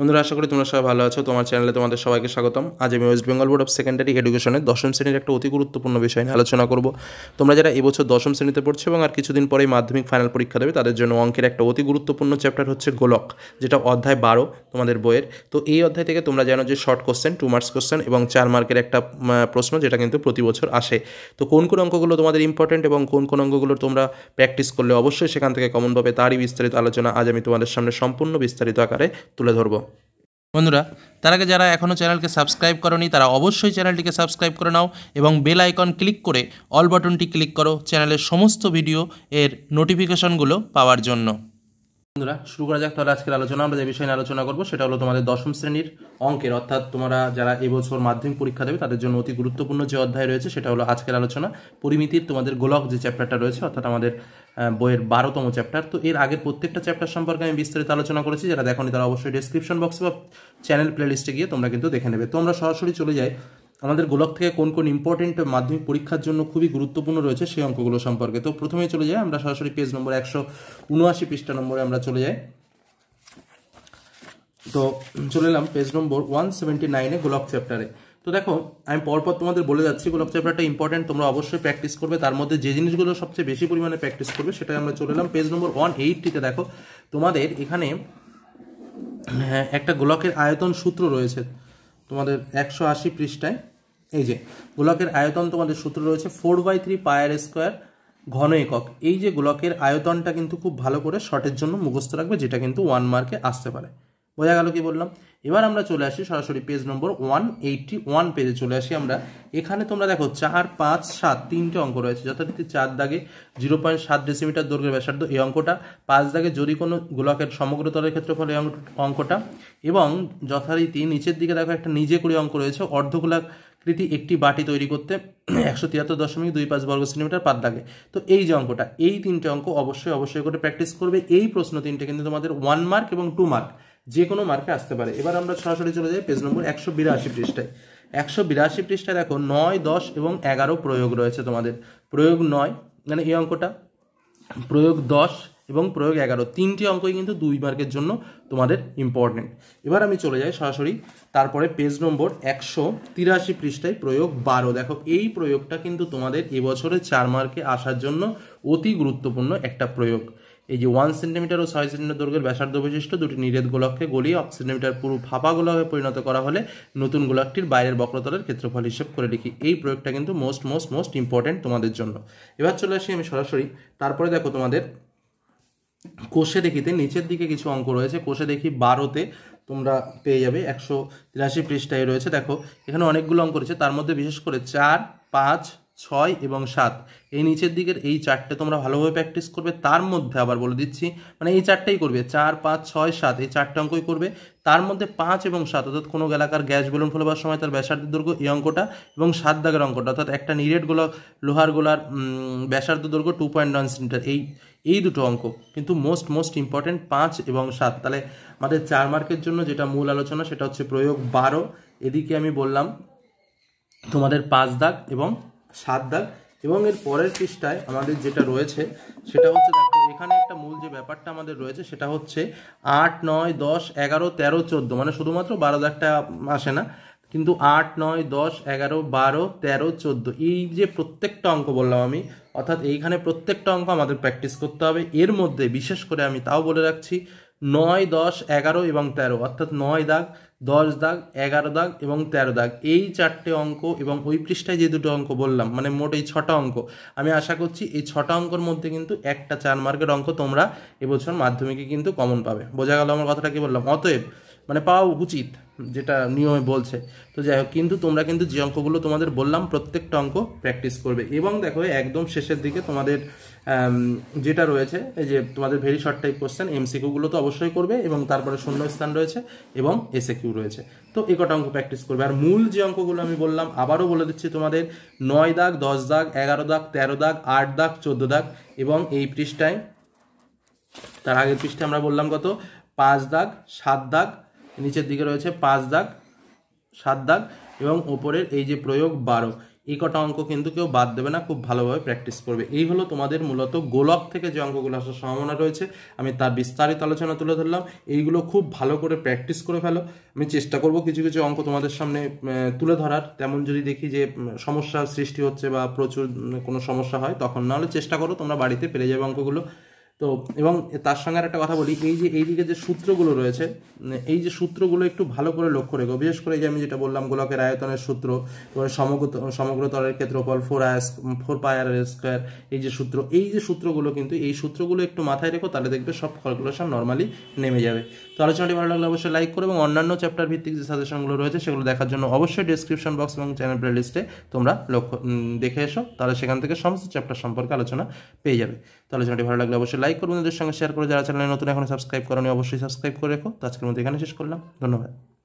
বন্ধুরা আশা করি তোমরা সবাই ভালো আছো তোমার চ্যানেলে তোমাদের সবাইকে স্বাগতম আজ আমি West Bengal board of secondary এডুকেশনের দশম শ্রেণীর একটা অতি গুরুত্বপূর্ণ বিষয় নিয়ে আলোচনা করব তোমরা যারা এবছর দশম শ্রেণীতে পড়ছো এবং আর কিছুদিন পরেই মাধ্যমিক ফাইনাল পরীক্ষা দেবে তাদের জন্য অঙ্কের একটা অতি গুরুত্বপূর্ণ চ্যাপ্টার হচ্ছে গোলক যেটা অধ্যায় বারো তোমাদের বইয়ের তো এই অধ্যায় থেকে তোমরা জানো যে short question two marks question এবং চার মার্কের একটা প্রশ্ন যেটা কিন্তু প্রতি বছর আসে তো কোন কোন অঙ্কগুলো তোমাদের ইম্পর্টেন্ট এবং কোন কোন অঙ্কগুলো তোমরা প্র্যাকটিস করলে অবশ্যই সেখান থেকে কমনভাবে তারই বিস্তারিত আলোচনা আজ আমি তোমাদের সামনে সম্পূর্ণ বিস্তারিত আকারে তুলে ধরবো বন্ধুরা তার আগে যারা এখনও চ্যানেলকে সাবস্ক্রাইব করনি তারা অবশ্যই চ্যানেলটিকে সাবস্ক্রাইব করে নাও এবং বেল আইকন ক্লিক করে অল বাটনটি ক্লিক করো চ্যানেলের সমস্ত ভিডিও এর নোটিফিকেশনগুলো পাওয়ার জন্য বন্ধুরা শুরু করা যাক তাহলে আজকের আলোচনা আমরা যে বিষয়ে আলোচনা করবো সেটা হলো তোমাদের দশম শ্রেণীর অঙ্কের অর্থাৎ তোমরা যারা এবছর মাধ্যমিক পরীক্ষা দেবে তাদের জন্য অতি গুরুত্বপূর্ণ যে অধ্যায় রয়েছে সেটা হলো আজকের আলোচনা পরিমিতির তোমাদের গোলক যে চ্যাপ্টারটা রয়েছে অর্থাৎ আমাদের বইয়ের বারোতম চ্যাপ্টার তো এর আগের প্রত্যেকটা চ্যাপ্টার সম্পর্কে আমি বিস্তারিত আলোচনা করেছি যারা দেখনি তারা অবশ্যই ডিসক্রিপশন বক্সে বা চ্যানেল লিস্টে গিয়ে তোমরা কিন্তু দেখে নেবে তোমরা সরাসরি চলে যাই আমাদের গোলক থেকে কোন কোন ইম্পর্টেন্ট মাধ্যমিক পরীক্ষার জন্য খুবই গুরুত্বপূর্ণ রয়েছে সেই অঙ্কগুলো সম্পর্কে তো প্রথমে চলে যাই আমরা সরাসরি পেজ নম্বর একশো উনআশি পৃষ্ঠা নম্বরে আমরা চলে যাই তো চলে এলাম পেজ নম্বর ওয়ান সেভেন্টি নাইনে গোলক চ্যাপ্টারে তো দেখো আমি পরপর তোমাদের বলে যাচ্ছি গোলক চ্যাপ্টারটা ইম্পর্টেন্ট তোমরা অবশ্যই প্র্যাকটিস করবে তার মধ্যে যে জিনিসগুলো সবচেয়ে বেশি পরিমাণে প্র্যাকটিস করবে সেটাই আমরা চলে এলাম পেজ নম্বর ওয়ান এইটটিতে দেখো তোমাদের এখানে হ্যাঁ, একটা গোলকের আয়তন সূত্র রয়েছে তোমাদের একশো আশি পৃষ্ঠায় এই যে গোলকের আয়তন তোমাদের সূত্র রয়েছে four by three pi r square ঘন একক এই যে গোলকের আয়তনটা কিন্তু খুব ভালো করে শর্টের জন্য মুখস্থ রাখবে যেটা কিন্তু ওয়ান মার্কে আসতে পারে বোঝা গেল কি বললাম এবার আমরা চলে আসি সরাসরি পেজ নম্বর ওয়ান এইটি ওয়ান পেজে চলে আসি আমরা এখানে তোমরা দেখো চার পাঁচ সাত তিনটে অঙ্ক রয়েছে যথারীতি চার দাগে জিরো পয়েন্ট সাত ডেসিমিটার দৈর্ঘ্যের ব্যাসার্ধ এই অঙ্কটা পাঁচ দাগে যদি কোনো গোলকের সমগ্র তলের ক্ষেত্রফল এই অঙ্কটা এবং যথারীতি নিচের দিকে দেখো একটা নিজে করে অঙ্ক রয়েছে অর্ধ গোলাক কৃতি একটি বাটি তৈরি করতে একশো তিয়াত্তর দশমিক দুই পাঁচ বর্গ সেন্টিমিটার পাত লাগে তো এই যে অঙ্কটা এই তিনটে অঙ্ক অবশ্যই অবশ্যই করে প্র্যাকটিস করবে এই প্রশ্ন তিনটে কিন্তু তোমাদের ওয়ান মার্ক এবং টু মার্ক যে কোনো মার্কে আসতে পারে এবার আমরা সরাসরি চলে যাই পেজ নম্বর একশো বিরাশি পৃষ্ঠায় একশো বিরাশি পৃষ্ঠায় দেখো নয় দশ এবং এগারো প্রয়োগ রয়েছে তোমাদের প্রয়োগ নয় মানে এই অঙ্কটা প্রয়োগ দশ এবং প্রয়োগ এগারো তিনটি অঙ্কই কিন্তু দুই মার্কের জন্য তোমাদের ইম্পর্টেন্ট এবার আমি চলে যাই সরাসরি তারপরে পেজ নম্বর একশো তিরাশি পৃষ্ঠায় প্রয়োগ বারো দেখো এই প্রয়োগটা কিন্তু তোমাদের এবছরে চার মার্কে আসার জন্য অতি গুরুত্বপূর্ণ একটা প্রয়োগ এই যে ওয়ান সেন্টিমিটার ও ছয় সেন্টিমিটার দৈর্ঘ্যের ব্যাসার্ধ বিশিষ্ট দুটি নিরেদ গোলককে গলিয়ে অফ সেন্টিমিটার পুরো ফাঁপা গোলকে পরিণত করা হলে নতুন গোলকটির বাইরের বক্রতলের ক্ষেত্রফল হিসেব করে লিখি এই প্রয়োগটা কিন্তু মোস্ট মোস্ট মোস্ট ইম্পর্ট্যান্ট তোমাদের জন্য এবার চলে আসি আমি সরাসরি তারপরে দেখো তোমাদের কোষে দেখিতে নিচের দিকে কিছু অঙ্ক রয়েছে কোষে দেখি বারোতে তোমরা পেয়ে যাবে একশো তিরাশি পৃষ্ঠায় রয়েছে দেখো এখানে অনেকগুলো অঙ্ক রয়েছে তার মধ্যে বিশেষ করে চার পাঁচ ছয় এবং সাত এই নিচের দিকের এই চারটে তোমরা ভালোভাবে প্র্যাকটিস করবে তার মধ্যে আবার বলে দিচ্ছি মানে এই চারটেই করবে চার পাঁচ ছয় সাত এই চারটে অঙ্কই করবে তার মধ্যে পাঁচ এবং সাত অর্থাৎ কোনো এলাকার গ্যাস বেলুন ফোলবার সময় তার ব্যাসার্ধ দৈর্ঘ্য এই অঙ্কটা এবং সাত দাগের অঙ্কটা অর্থাৎ একটা নিরেট গোলা লোহার গোলার ব্যাসার্ধ দৈর্ঘ্য টু পয়েন্ট ওয়ান সেন্টার এই এই দুটো অঙ্ক কিন্তু মোস্ট মোস্ট ইম্পর্ট্যান্ট পাঁচ এবং সাত তাহলে আমাদের চার মার্কের জন্য যেটা মূল আলোচনা সেটা হচ্ছে প্রয়োগ বারো এদিকে আমি বললাম তোমাদের পাঁচ দাগ এবং সাত দাগ এবং এর পরের পৃষ্ঠায় আমাদের যেটা রয়েছে সেটা হচ্ছে দেখো এখানে একটা মূল যে ব্যাপারটা আমাদের রয়েছে সেটা হচ্ছে আট নয় দশ এগারো তেরো চোদ্দো মানে শুধুমাত্র বারো দাগটা আসে না কিন্তু আট নয় দশ এগারো বারো তেরো চোদ্দো এই যে প্রত্যেকটা অঙ্ক বললাম আমি অর্থাৎ এইখানে প্রত্যেকটা অঙ্ক আমাদের প্র্যাকটিস করতে হবে এর মধ্যে বিশেষ করে আমি তাও বলে রাখছি নয় দশ এগারো এবং তেরো অর্থাৎ নয় দাগ দশ দাগ এগারো দাগ এবং তেরো দাগ এই চারটে অঙ্ক এবং ওই পৃষ্ঠায় যে দুটো অঙ্ক বললাম মানে মোট এই ছটা অঙ্ক আমি আশা করছি এই ছটা অঙ্কর মধ্যে কিন্তু একটা চার মার্কের অঙ্ক তোমরা এবছর মাধ্যমিকে কিন্তু কমন পাবে বোঝা গেল আমার কথাটা কি বললাম অতএব মানে পাওয়া উচিত যেটা নিয়মে বলছে তো যাই হোক কিন্তু তোমরা কিন্তু যে অঙ্কগুলো তোমাদের বললাম প্রত্যেকটা অঙ্ক প্র্যাকটিস করবে এবং দেখো একদম শেষের দিকে তোমাদের যেটা রয়েছে এই যে তোমাদের ভেরি শর্ট টাইপ কোশ্চেন এমসিকিউগুলো তো অবশ্যই করবে এবং তারপরে শূন্য স্থান রয়েছে এবং এসে কিউ রয়েছে তো এ কটা অঙ্ক প্র্যাকটিস করবে আর মূল যে অঙ্কগুলো আমি বললাম আবারও বলে দিচ্ছি তোমাদের নয় দাগ দশ দাগ এগারো দাগ তেরো দাগ আট দাগ চোদ্দো দাগ এবং এই পৃষ্ঠায় তার আগের পৃষ্ঠে আমরা বললাম কত পাঁচ দাগ সাত দাগ নিচের দিকে রয়েছে পাঁচ দাগ সাত দাগ এবং ওপরের এই যে প্রয়োগ বারো এই কটা অঙ্ক কিন্তু কেউ বাদ দেবে না খুব ভালোভাবে প্র্যাকটিস করবে এই হলো তোমাদের মূলত গোলক থেকে যে অঙ্কগুলো আসার সম্ভাবনা রয়েছে আমি তার বিস্তারিত আলোচনা তুলে ধরলাম এইগুলো খুব ভালো করে প্র্যাকটিস করে ফেলো আমি চেষ্টা করব কিছু কিছু অঙ্ক তোমাদের সামনে তুলে ধরার তেমন যদি দেখি যে সমস্যার সৃষ্টি হচ্ছে বা প্রচুর কোনো সমস্যা হয় তখন নাহলে চেষ্টা করো তোমরা বাড়িতে পেরে যাবে অঙ্কগুলো তো এবং তার সঙ্গে একটা কথা বলি এই যে এইদিকে যে সূত্রগুলো রয়েছে এই যে সূত্রগুলো একটু ভালো করে লক্ষ্য রেখো বিশেষ করে যে আমি যেটা বললাম গোলকের আয়তনের সূত্র সমগ্র সমগ্র তলের ক্ষেত্রফল ফোর আয়াস ফোর পায়ার স্কোয়ার এই যে সূত্র এই যে সূত্রগুলো কিন্তু এই সূত্রগুলো একটু মাথায় রেখো তাহলে দেখবে সব ক্যালকুলেশন নর্মালি নেমে যাবে তো আলোচনাটি ভালো লাগলে অবশ্যই লাইক করো এবং অন্যান্য চ্যাপ্টার ভিত্তিক যে সাজেশনগুলো রয়েছে সেগুলো দেখার জন্য অবশ্যই ডিসক্রিপশন বক্স এবং চ্যানেল লিস্টে তোমরা লক্ষ্য দেখে এসো তাহলে সেখান থেকে সমস্ত চ্যাপ্টার সম্পর্কে আলোচনা পেয়ে যাবে তো আলোচনাটি ভালো লাগলে অবশ্যই লাইক করে বন্ধুদের সঙ্গে শেয়ার করে যারা চ্যানেলে নতুন এখন সাবস্ক্রাইব করেনি অবশ্যই সাবস্ক্রাইব করে রেখো তো আজকের মধ্যে এখানে শেষ করলাম ধন্যবাদ